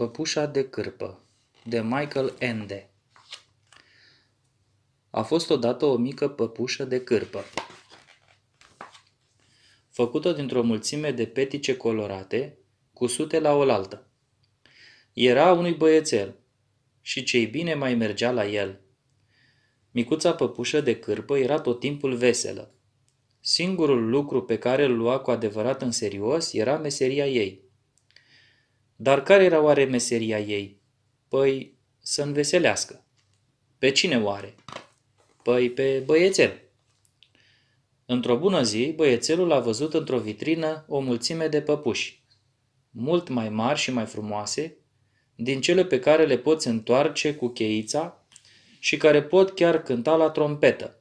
Păpușa de cârpă de Michael Ende A fost odată o mică păpușă de cârpă, făcută dintr-o mulțime de petice colorate, cusute la oaltă. Era unui băiețel și cei bine mai mergea la el. Micuța păpușă de cârpă era tot timpul veselă. Singurul lucru pe care îl lua cu adevărat în serios era meseria ei – dar care era oare meseria ei? Păi, să înveselească. Pe cine oare? Păi, pe băiețel. Într-o bună zi, băiețelul a văzut într-o vitrină o mulțime de păpuși, mult mai mari și mai frumoase, din cele pe care le poți întoarce cu cheița și care pot chiar cânta la trompetă.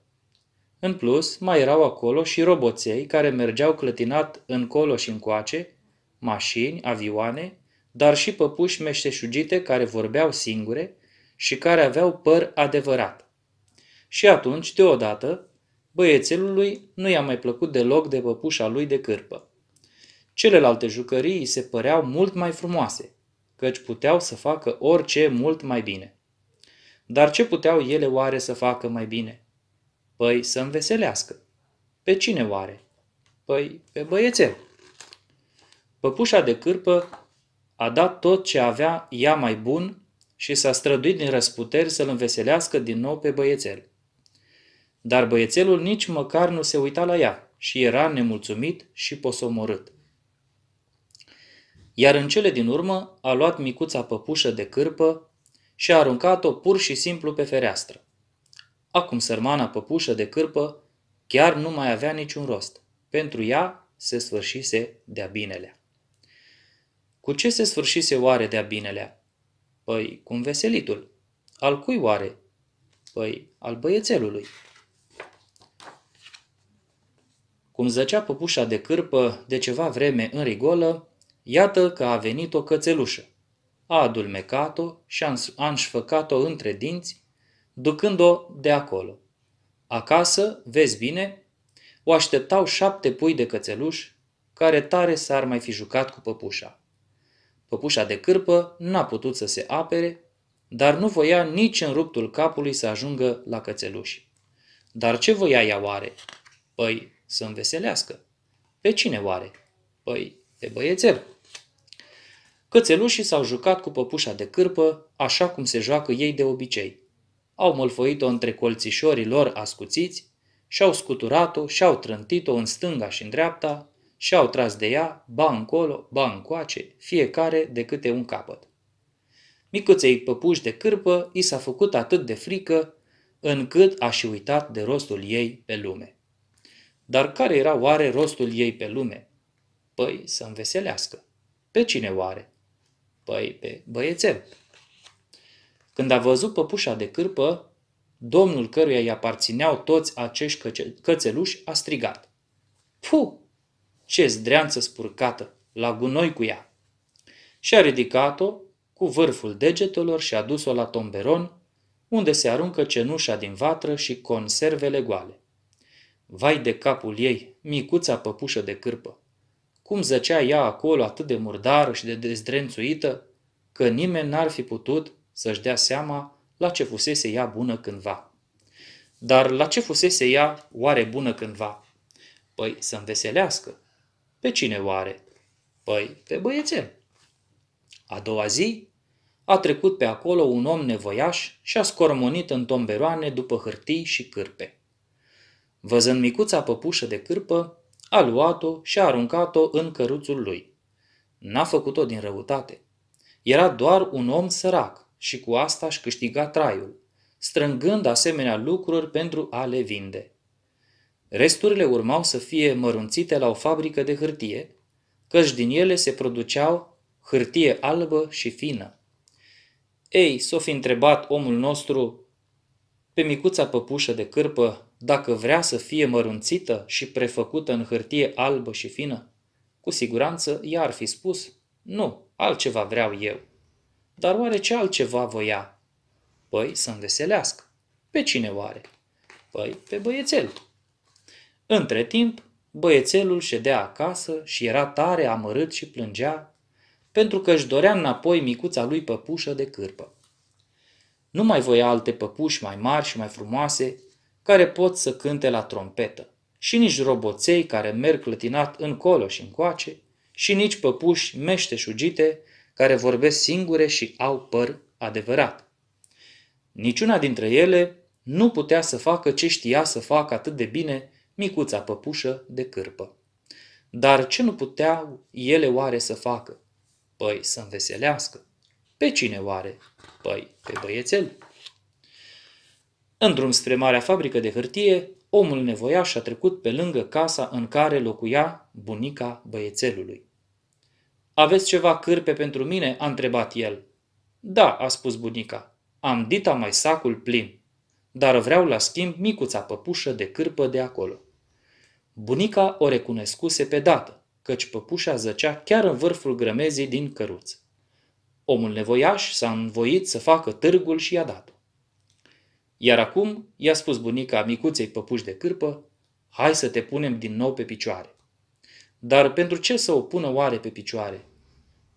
În plus, mai erau acolo și roboței care mergeau clătinat încolo și încoace, mașini, avioane dar și păpuși meșteșugite care vorbeau singure și care aveau păr adevărat. Și atunci, deodată, băiețelului nu i-a mai plăcut deloc de păpușa lui de cârpă. Celelalte jucării se păreau mult mai frumoase, căci puteau să facă orice mult mai bine. Dar ce puteau ele oare să facă mai bine? Păi să înveselească. Pe cine oare? Păi pe băiețel. Păpușa de cârpă a dat tot ce avea ea mai bun și s-a străduit din răsputeri să-l înveselească din nou pe băiețel. Dar băiețelul nici măcar nu se uita la ea și era nemulțumit și posomorât. Iar în cele din urmă a luat micuța păpușă de cârpă și a aruncat-o pur și simplu pe fereastră. Acum sărmana păpușă de cârpă chiar nu mai avea niciun rost. Pentru ea se sfârșise de-a binelea. Cu ce se sfârșise oare de-a binelea? Păi, cu veselitul. Al cui oare? Păi, al băiețelului. Cum zăcea păpușa de cârpă de ceva vreme în rigolă, iată că a venit o cățelușă. A adulmecat-o și a înșfăcat-o între dinți, ducând-o de acolo. Acasă, vezi bine, o așteptau șapte pui de cățeluși, care tare s-ar mai fi jucat cu păpușa. Păpușa de cârpă n-a putut să se apere, dar nu voia nici în ruptul capului să ajungă la cățeluși. Dar ce voia ea oare? Păi, să înveselească. Pe cine oare? Păi, pe băiețel. Cățelușii s-au jucat cu păpușa de cârpă, așa cum se joacă ei de obicei. Au mălfăit-o între colțișorii lor ascuțiți și-au scuturat-o și-au trântit-o în stânga și în dreapta, și au tras de ea, ba încolo, ba încoace, fiecare de câte un capăt. Micuței păpuși de cârpă i s-a făcut atât de frică, încât a și uitat de rostul ei pe lume. Dar care era oare rostul ei pe lume? Păi să înveselească. Pe cine oare? Păi pe băiețel. Când a văzut păpușa de cârpă, domnul căruia îi aparțineau toți acești cățeluși a strigat. Puh, ce zdreanță spurcată, la gunoi cu ea. Și a ridicat-o cu vârful degetelor și a dus-o la tomberon, unde se aruncă cenușa din vatră și conservele goale. Vai de capul ei, micuța păpușă de cârpă! Cum zăcea ea acolo atât de murdară și de dezdrențuită, că nimeni n-ar fi putut să-și dea seama la ce fusese ea bună cândva. Dar la ce fusese ea oare bună cândva? Păi să înveselească, pe cine oare? Păi, pe băiețel. A doua zi, a trecut pe acolo un om nevoiaș și a scormonit în tomberoane după hârtii și cârpe. Văzând micuța păpușă de cârpă, a luat-o și a aruncat-o în căruțul lui. N-a făcut-o din răutate. Era doar un om sărac și cu asta își câștiga traiul, strângând asemenea lucruri pentru a le vinde. Resturile urmau să fie mărunțite la o fabrică de hârtie, căci din ele se produceau hârtie albă și fină. Ei, s-o fi întrebat omul nostru pe micuța păpușă de cârpă dacă vrea să fie mărunțită și prefăcută în hârtie albă și fină? Cu siguranță ea ar fi spus, nu, altceva vreau eu. Dar oare ce altceva voia? Păi să veselească. Pe cine oare? Păi pe băiețel. Între timp, băiețelul ședea acasă și era tare amărât și plângea, pentru că își dorea înapoi micuța lui păpușă de cârpă. Nu mai voia alte păpuși mai mari și mai frumoase, care pot să cânte la trompetă, și nici roboței care merg clătinat încolo și încoace, și nici păpuși meșteșugite care vorbesc singure și au păr adevărat. Niciuna dintre ele nu putea să facă ce știa să facă atât de bine micuța păpușă de cârpă. Dar ce nu puteau ele oare să facă? Păi să înveselească. Pe cine oare? Păi pe băiețel. În drum spre marea fabrică de hârtie, omul nevoiaș a trecut pe lângă casa în care locuia bunica băiețelului. Aveți ceva cârpe pentru mine?" a întrebat el. Da," a spus bunica, am dita mai sacul plin, dar vreau la schimb micuța păpușă de cârpă de acolo. Bunica o recunoscuse pe dată, căci păpușa zăcea chiar în vârful grămezii din căruță. Omul nevoiaș s-a învoit să facă târgul și i-a dat-o. Iar acum i-a spus bunica micuței păpuși de cârpă, hai să te punem din nou pe picioare. Dar pentru ce să o pună oare pe picioare?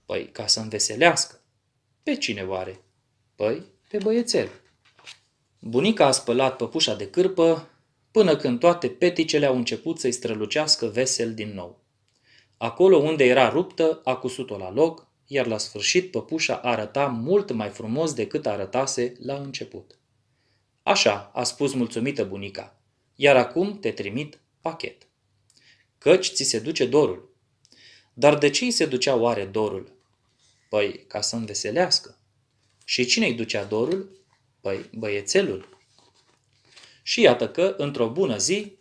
Păi, ca să înveselească. Pe cine oare? Păi, pe băiețel. Bunica a spălat păpușa de cârpă până când toate peticele au început să-i strălucească vesel din nou. Acolo unde era ruptă, a cusut-o la loc, iar la sfârșit păpușa arăta mult mai frumos decât arătase la început. Așa, a spus mulțumită bunica, iar acum te trimit pachet. Căci ți se duce dorul. Dar de ce îi se ducea oare dorul? Păi, ca să înveselească. Și cine îi ducea dorul? Păi, băiețelul. Și iată că, într-o bună zi,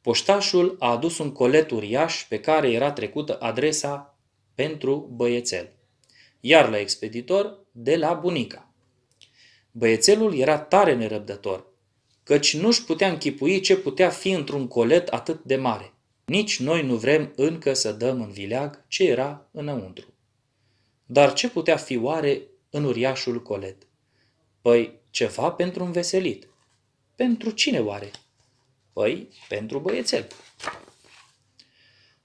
poștașul a adus un colet uriaș pe care era trecută adresa pentru băiețel, iar la expeditor de la bunica. Băiețelul era tare nerăbdător, căci nu-și putea închipui ce putea fi într-un colet atât de mare. Nici noi nu vrem încă să dăm în vileag ce era înăuntru. Dar ce putea fi oare în uriașul colet? Păi ceva pentru un veselit – pentru cine oare? Păi, pentru băiețel.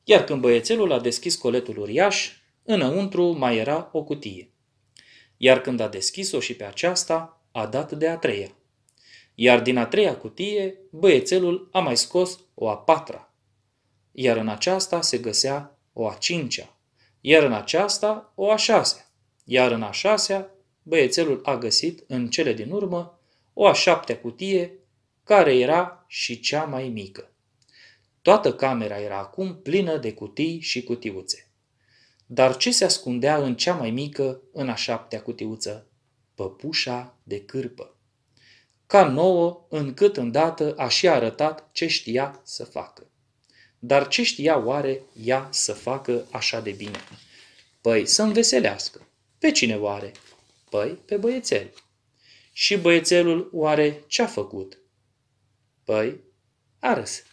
Iar când băiețelul a deschis coletul uriaș, înăuntru mai era o cutie. Iar când a deschis-o și pe aceasta, a dat de a treia. Iar din a treia cutie, băiețelul a mai scos o a patra. Iar în aceasta se găsea o a cincea. Iar în aceasta o a șasea. Iar în a șasea, băiețelul a găsit în cele din urmă o a șaptea cutie care era și cea mai mică. Toată camera era acum plină de cutii și cutiuțe. Dar ce se ascundea în cea mai mică, în a șaptea cutiuță? Păpușa de cârpă. Ca nouă, încât îndată a și arătat ce știa să facă. Dar ce știa oare ea să facă așa de bine? Păi să înveselească. Pe cine oare? Păi pe băiețel. Și băiețelul oare ce-a făcut? Pai, ara-se.